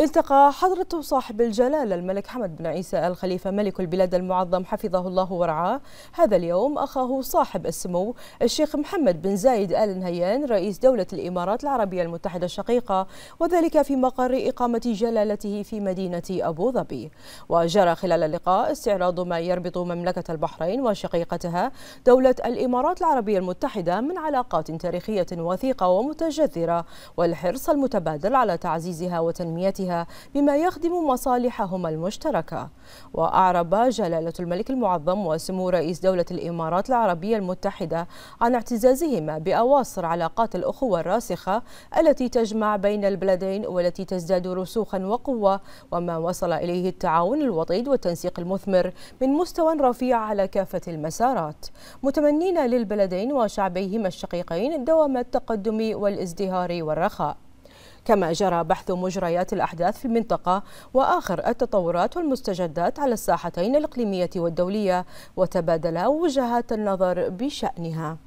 التقى حضرة صاحب الجلالة الملك حمد بن عيسى الخليفة ملك البلاد المعظم حفظه الله ورعاه هذا اليوم أخاه صاحب السمو الشيخ محمد بن زايد آل نهيان رئيس دولة الإمارات العربية المتحدة الشقيقة وذلك في مقر إقامة جلالته في مدينة أبو ظبي وجرى خلال اللقاء استعراض ما يربط مملكة البحرين وشقيقتها دولة الإمارات العربية المتحدة من علاقات تاريخية وثيقة ومتجذرة والحرص المتبادل على تعزيزها وتنميتها وأنفسها بما يخدم مصالحهما المشتركة وأعرب جلالة الملك المعظم وسمو رئيس دولة الإمارات العربية المتحدة عن اعتزازهما بأواصر علاقات الأخوة الراسخة التي تجمع بين البلدين والتي تزداد رسوخا وقوة وما وصل إليه التعاون الوطيد والتنسيق المثمر من مستوى رفيع على كافة المسارات متمنين للبلدين وشعبيهما الشقيقين دوام التقدم والازدهار والرخاء كما جرى بحث مجريات الأحداث في المنطقة وآخر التطورات والمستجدات على الساحتين الإقليمية والدولية وتبادلا وجهات النظر بشأنها